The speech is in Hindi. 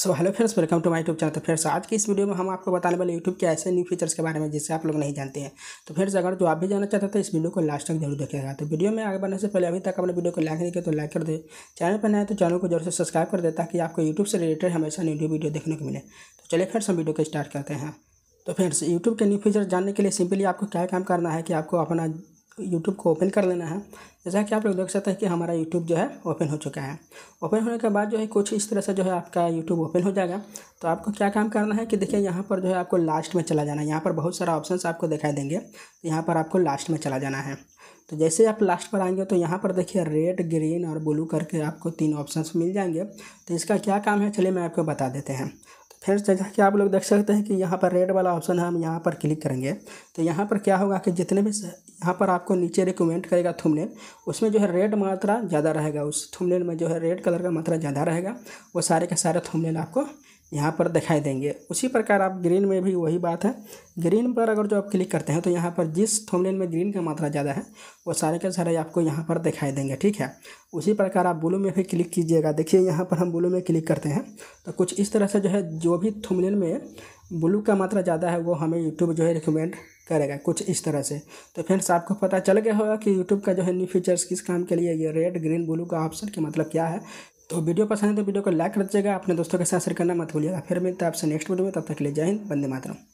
so hello friends welcome to my YouTube channel तो फ्रेंड्स आज की इस वीडियो में हम आपको बताने वाले यूट्यूब के ऐसे न्यू फीचर्स के बारे में जिससे आप लोग नहीं जानते हैं तो फ्रेंड्स अगर जो आप भी जानना चाहते हैं तो इस वीडियो को लास्ट तक जरूर देखेगा तो वीडियो में आगे बढ़ने से पहले अभी तक अपने वीडियो को लाइक नहीं किया तो लाइक कर दे चैनल पर नए तो चैनल को जरूर से सब्सक्राइब कर दे ताकि आपको यूट्यूब से रिलेटेड हमेशा न्यू वीडियो देखने को मिले तो चलिए फ्रेंड्स हम वीडियो को स्टार्ट करते हैं तो फ्रेंड्स यूट्यूब के न्यू फीचर जानने के लिए सिंपली आपको क्या काम करना है कि आपको अपना यूट्यूब को ओपन कर लेना है जैसा कि आप लोग देख सकते हैं कि हमारा यूट्यूब जो है ओपन हो चुका है ओपन होने के बाद जो है कुछ इस तरह से जो है आपका यूट्यूब ओपन हो जाएगा तो आपको क्या काम करना है कि देखिए यहाँ पर जो है आपको लास्ट में चला जाना है यहाँ पर बहुत सारा ऑप्शन आपको दिखाई देंगे तो यहाँ पर आपको लास्ट में चला जाना है तो जैसे आप लास्ट पर आएंगे तो यहाँ पर देखिए रेड ग्रीन और ब्लू करके आपको तीन ऑप्शंस मिल जाएंगे तो इसका क्या काम है चलिए मैं आपको बता देते हैं फिर जैसा कि आप लोग देख सकते हैं कि यहाँ पर रेड वाला ऑप्शन है हम यहाँ पर क्लिक करेंगे तो यहाँ पर क्या होगा कि जितने भी यहाँ पर आपको नीचे रिकमेंड करेगा थुमनेल उसमें जो है रेड मात्रा ज़्यादा रहेगा उस थुमनेल में जो है रेड कलर का मात्रा ज़्यादा रहेगा वो सारे के सारे थुमनेल आपको यहाँ पर दिखाई देंगे उसी प्रकार आप ग्रीन में भी वही बात है ग्रीन पर अगर जो आप क्लिक करते हैं तो यहाँ पर जिस थोमलेन में ग्रीन का मात्रा ज़्यादा है वो सारे के सारे आपको यहाँ पर दिखाई देंगे ठीक है उसी प्रकार आप ब्लू में भी क्लिक कीजिएगा देखिए यहाँ पर हम ब्लू में क्लिक करते हैं तो कुछ इस तरह से जो है जो भी थोमलेन में ब्लू का मात्रा ज़्यादा है वो हमें यूट्यूब जो है रिकमेंड करेगा कुछ इस तरह से तो फ्रेंड्स आपको पता चल गया होगा कि यूट्यूब का जो है न्यू फीचर्स किस काम के लिए ये रेड ग्रीन ब्लू का ऑप्शन के मतलब क्या है तो वीडियो पसंद है तो वीडियो को लाइक कर दीजिएगा अपने दोस्तों के साथ शेयर करना मत भूलिएगा फिर मिलता है आपसे नेक्स्ट वीडियो में तब तक के लिए जय हिंद बंदे मातरम